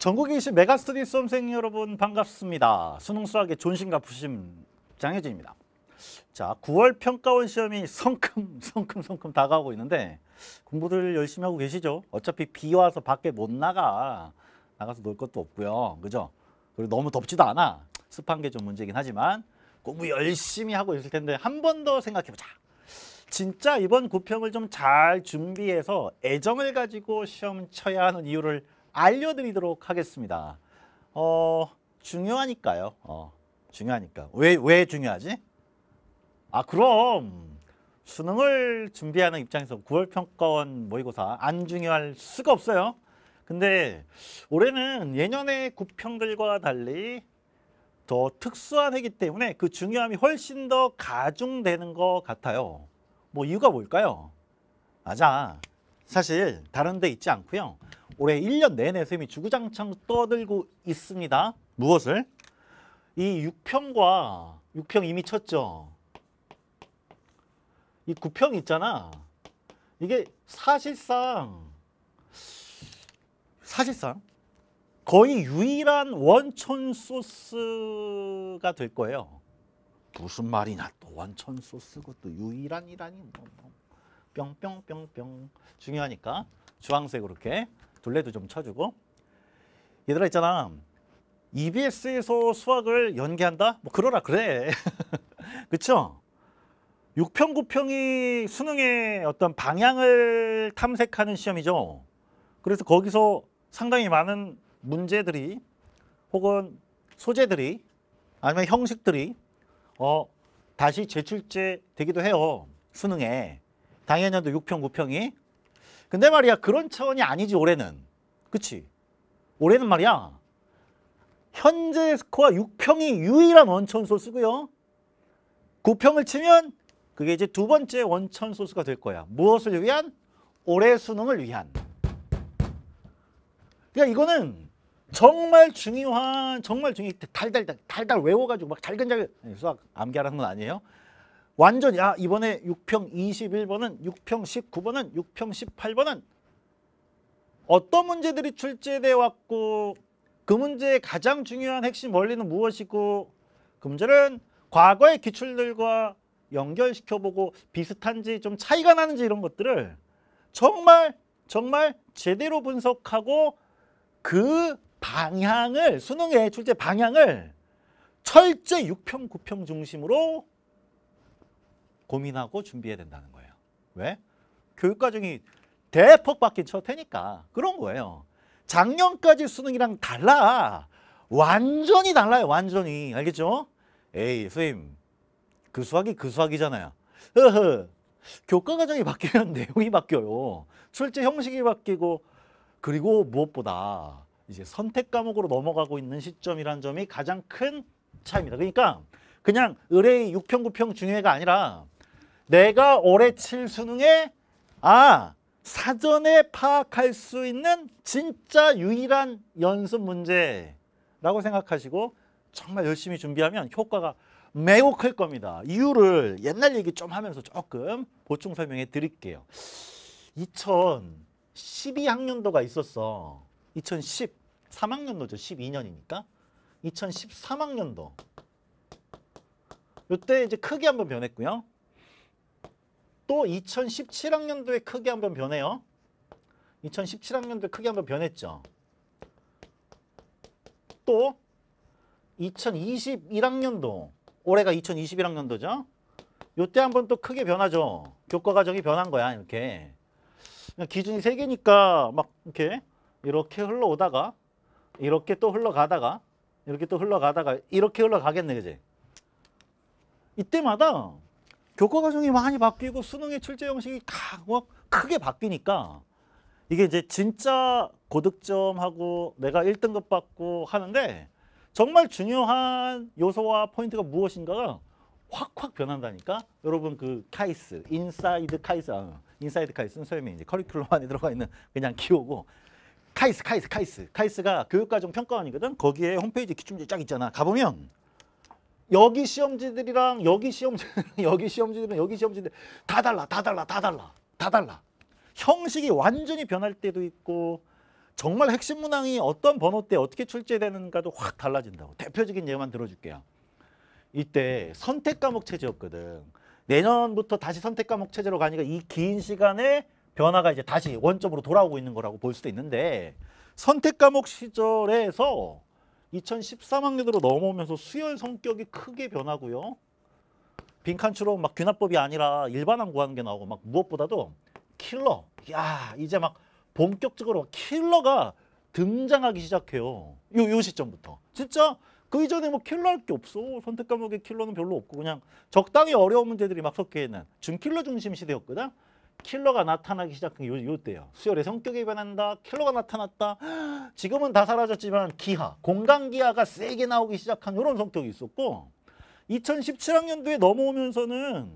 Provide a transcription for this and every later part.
전국에 계신 메가스터디 수험생 여러분 반갑습니다. 수능 수학의 존심 갚으심 장혜진입니다. 자, 9월 평가원 시험이 성큼 성큼 성큼 다가오고 있는데 공부들 열심히 하고 계시죠? 어차피 비 와서 밖에 못 나가. 나가서 놀 것도 없고요. 그죠? 그리고 너무 덥지도 않아. 습한 게 좀 문제긴 하지만 공부 열심히 하고 있을 텐데 한 번 더 생각해 보자. 진짜 이번 구평을 좀 잘 준비해서 애정을 가지고 시험 쳐야 하는 이유를 알려드리도록 하겠습니다. 어, 중요하니까요. 어, 중요하니까. 왜, 왜 중요하지? 아, 그럼 수능을 준비하는 입장에서 9월 평가원 모의고사 안 중요할 수가 없어요. 근데 올해는 예년의 구평들과 달리 더 특수한 해기 때문에 그 중요함이 훨씬 더 가중되는 것 같아요. 뭐 이유가 뭘까요? 맞아. 사실 다른 데 있지 않고요. 올해 1년 내내 쌤이 주구장창 떠들고 있습니다. 무엇을? 이 6평과 6평 이미 쳤죠. 이 9평 있잖아. 이게 사실상 사실상 거의 유일한 원천 소스가 될 거예요. 무슨 말이나 또 원천 소스고 또 유일한이라니 뭐. 뭐. 뿅뿅뿅뿅 중요하니까 주황색으로 이렇게 둘레도 좀 쳐주고 얘들아 있잖아 EBS에서 수학을 연계한다? 뭐 그러라 그래 그쵸? 6평, 9평이 수능의 어떤 방향을 탐색하는 시험이죠 그래서 거기서 상당히 많은 문제들이 혹은 소재들이 아니면 형식들이 어, 다시 재출제 되기도 해요 수능에 당연히도 6평, 9평이. 근데 말이야 그런 차원이 아니지 올해는. 그치? 올해는 말이야 현재 스코어 6평이 유일한 원천 소스고요. 9평을 치면 그게 이제 두 번째 원천 소스가 될 거야. 무엇을 위한? 올해 수능을 위한. 그러니까 이거는 정말 중요한 정말 중요 달달달 달달 외워가지고 막 잘근잘근 수학 암기하라는 건 아니에요. 완전히 아 이번에 6평 21번은 6평 19번은 6평 18번은 어떤 문제들이 출제돼 왔고 그 문제의 가장 중요한 핵심 원리는 무엇이고 그 문제는 과거의 기출들과 연결시켜보고 비슷한지 좀 차이가 나는지 이런 것들을 정말 정말 제대로 분석하고 그 방향을 수능의 출제 방향을 철제 6평 9평 중심으로 고민하고 준비해야 된다는 거예요. 왜? 교육 과정이 대폭 바뀐 첫 해니까 그런 거예요. 작년까지 수능이랑 달라. 완전히 달라요. 완전히. 알겠죠? 에이 선생님 그 수학이 그 수학이잖아요. 흐흐 교과 과정이 바뀌면 내용이 바뀌어요. 출제 형식이 바뀌고 그리고 무엇보다 이제 선택 과목으로 넘어가고 있는 시점이란 점이 가장 큰 차이입니다. 그러니까 그냥 의뢰의 6평, 9평 중요해가 아니라 내가 올해 칠 수능에 아 사전에 파악할 수 있는 진짜 유일한 연습 문제라고 생각하시고 정말 열심히 준비하면 효과가 매우 클 겁니다. 이유를 옛날 얘기 좀 하면서 조금 보충 설명해 드릴게요. 2012학년도가 있었어. 2013학년도죠. 12년이니까. 2013학년도. 이때 이제 크게 한번 변했고요. 또 2017학년도에 크게 한 번 변해요. 2017학년도에 크게 한 번 변했죠. 또 2021학년도 올해가 2021학년도죠. 요때 한 번 또 크게 변하죠. 교과 과정이 변한 거야 이렇게. 기준이 세 개니까 막 이렇게 이렇게 흘러오다가 이렇게 또 흘러가다가 이렇게 또 흘러가다가 이렇게 흘러가겠네 그제. 이때마다 교과 과정이 많이 바뀌고 수능의 출제 형식이 뭐 크게 바뀌니까 이게 이제 진짜 고득점하고 내가 1등급 받고 하는데 정말 중요한 요소와 포인트가 무엇인가가 확확 변한다니까 여러분 그 카이스 인사이드 카이스 아, 인사이드 카이스는 소위 이제 커리큘럼 안에 들어가 있는 그냥 기호고 카이스 카이스 카이스 카이스가 교육과정 평가원이거든 거기에 홈페이지 기출문제 쫙 있잖아 가보면 여기 시험지들이랑 여기 시험지 여기 시험지들은 여기 시험지들 다 달라 다 달라 다 달라 다 달라 형식이 완전히 변할 때도 있고 정말 핵심 문항이 어떤 번호 때 어떻게 출제되는가도 확 달라진다고 대표적인 예만 들어줄게요 이때 선택 과목 체제였거든 내년부터 다시 선택 과목 체제로 가니까 이 긴 시간에 변화가 이제 다시 원점으로 돌아오고 있는 거라고 볼 수도 있는데 선택 과목 시절에서 2013학년으로 넘어오면서 수열 성격이 크게 변하고요. 빈칸처럼 막 귀납법이 아니라 일반항 구하는 게 나오고 막 무엇보다도 킬러. 야 이제 막 본격적으로 킬러가 등장하기 시작해요. 요, 요 시점부터. 진짜 그 이전에 뭐 킬러 할 게 없어. 선택 과목에 킬러는 별로 없고 그냥 적당히 어려운 문제들이 막 섞여 있는 준킬러 중심 시대였거든. 킬러가 나타나기 시작한 게 요, 때요 수혈의 성격이 변한다. 킬러가 나타났다. 지금은 다 사라졌지만 기하, 공간기하가 세게 나오기 시작한 이런 성격이 있었고 2017학년도에 넘어오면서는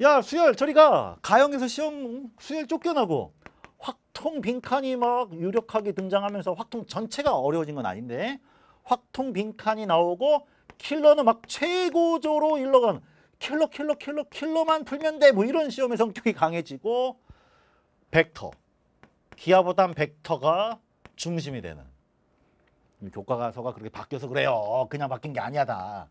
야 수혈 저리가 가영에서 시험 수혈 쫓겨나고 확통 빈칸이 막 유력하게 등장하면서 확통 전체가 어려워진 건 아닌데 확통 빈칸이 나오고 킬러는 막 최고조로 일러간 킬러 킬러 킬러 킬러만 풀면 돼 뭐 이런 시험의 성격이 강해지고 벡터 기하보단 벡터가 중심이 되는 교과서가 그렇게 바뀌어서 그래요 그냥 바뀐 게 아니야다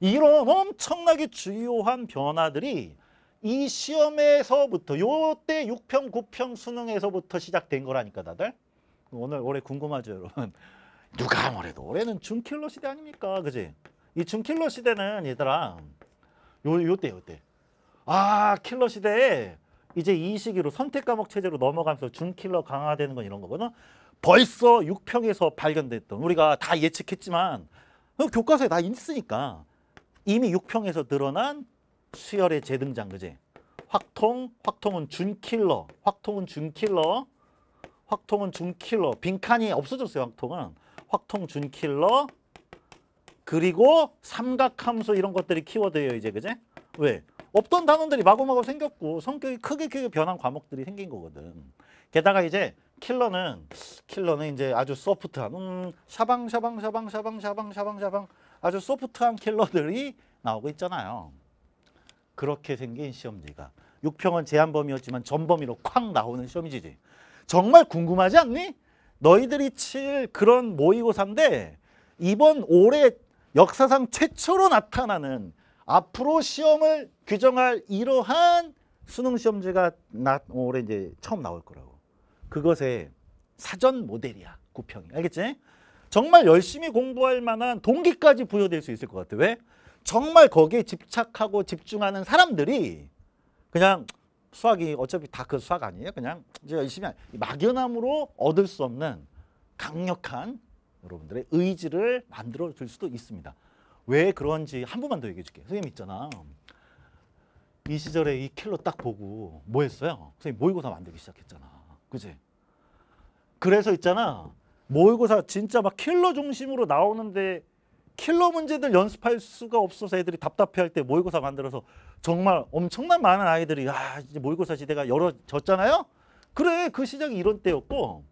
이런 엄청나게 주요한 변화들이 이 시험에서부터 요때 6평 9평 수능에서부터 시작된 거라니까 다들 오늘 올해 궁금하죠 여러분 누가 뭐래도 올해는 준킬러 시대 아닙니까 그지 이 준킬러 시대는 얘들아 요, 요때, 요때. 아, 킬러 시대에 이제 이 시기로 선택 과목 체제로 넘어가면서 준킬러 강화되는 건 이런 거거든. 벌써 6평에서 발견됐던 우리가 다 예측했지만 어, 교과서에 다 있으니까 이미 6평에서 드러난 수혈의 재등장 그제 확통, 확통은 준킬러, 확통은 준킬러, 확통은 준킬러 빈칸이 없어졌어요 확통은 확통 준킬러 그리고 삼각함수 이런 것들이 키워드예요 이제 그제? 왜? 없던 단원들이 마구마구 생겼고 성격이 크게 크게 변한 과목들이 생긴 거거든. 게다가 이제 킬러는 킬러는 이제 아주 소프트한 음, 샤방 샤방 샤방 샤방 샤방 샤방 샤방 아주 소프트한 킬러들이 나오고 있잖아요. 그렇게 생긴 시험지가 6평은 제한 범위였지만 전범위로 콱 나오는 시험지지. 정말 궁금하지 않니? 너희들이 칠 그런 모의고사인데 이번 올해 역사상 최초로 나타나는 앞으로 시험을 규정할 이러한 수능 시험지가 나, 올해 이제 처음 나올 거라고. 그것의 사전 모델이야. 구평이. 알겠지? 정말 열심히 공부할 만한 동기까지 부여될 수 있을 것 같아. 왜? 정말 거기에 집착하고 집중하는 사람들이 그냥 수학이 어차피 다 그 수학 아니에요. 그냥 이제 열심히 막연함으로 얻을 수 없는 강력한 여러분들의 의지를 만들어 줄 수도 있습니다. 왜 그런지 한 번만 더 얘기해 줄게 선생님 있잖아. 이 시절에 이 킬로 딱 보고 뭐 했어요? 선생님 모의고사 만들기 시작했잖아. 그지? 그래서 있잖아. 모의고사 진짜 막 킬러 중심으로 나오는데 킬러 문제들 연습할 수가 없어서 애들이 답답해할 때 모의고사 만들어서 정말 엄청난 많은 아이들이 아 이제 모의고사 시대가 열어졌잖아요. 그래 그 시작이 이런 때였고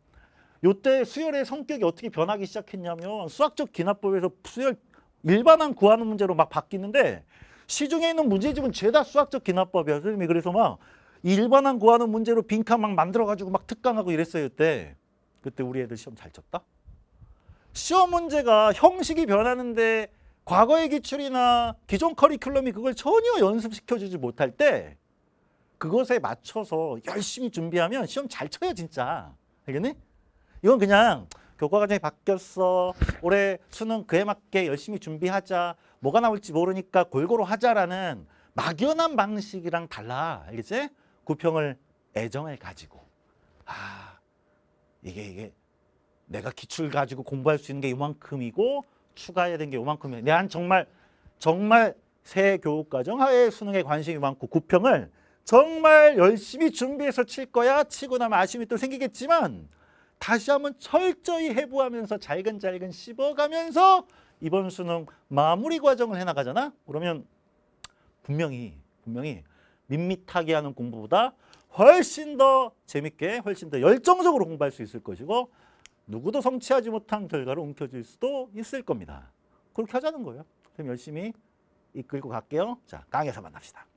요때 수열의 성격이 어떻게 변하기 시작했냐면 수학적 기납법에서 수열 일반한 구하는 문제로 막 바뀌는데 시중에 있는 문제집은 죄다 수학적 기납법이야. 선생님이 그래서 막 일반한 구하는 문제로 빈칸 막 만들어가지고 막 특강하고 이랬어요. 그때. 그때 우리 애들 시험 잘 쳤다? 시험 문제가 형식이 변하는데 과거의 기출이나 기존 커리큘럼이 그걸 전혀 연습시켜주지 못할 때 그것에 맞춰서 열심히 준비하면 시험 잘 쳐요 진짜 알겠니? 이건 그냥 교과 과정이 바뀌었어. 올해 수능 그에 맞게 열심히 준비하자. 뭐가 나올지 모르니까 골고루 하자라는 막연한 방식이랑 달라. 알겠지? 구평을 애정을 가지고. 아, 이게 이게 내가 기출 가지고 공부할 수 있는 게 이만큼이고 추가해야 되는 게 이만큼이야. 내한 정말 정말 새 교육과정 하에 수능에 관심이 많고 구평을 정말 열심히 준비해서 칠 거야. 치고 나면 아쉬움이 또 생기겠지만 다시 한번 철저히 해부하면서 잘근잘근 씹어가면서 이번 수능 마무리 과정을 해나가잖아. 그러면 분명히 분명히 밋밋하게 하는 공부보다 훨씬 더 재밌게 훨씬 더 열정적으로 공부할 수 있을 것이고 누구도 성취하지 못한 결과로 움켜질 수도 있을 겁니다. 그렇게 하자는 거예요. 그럼 열심히 이끌고 갈게요. 자, 강의에서 만납시다.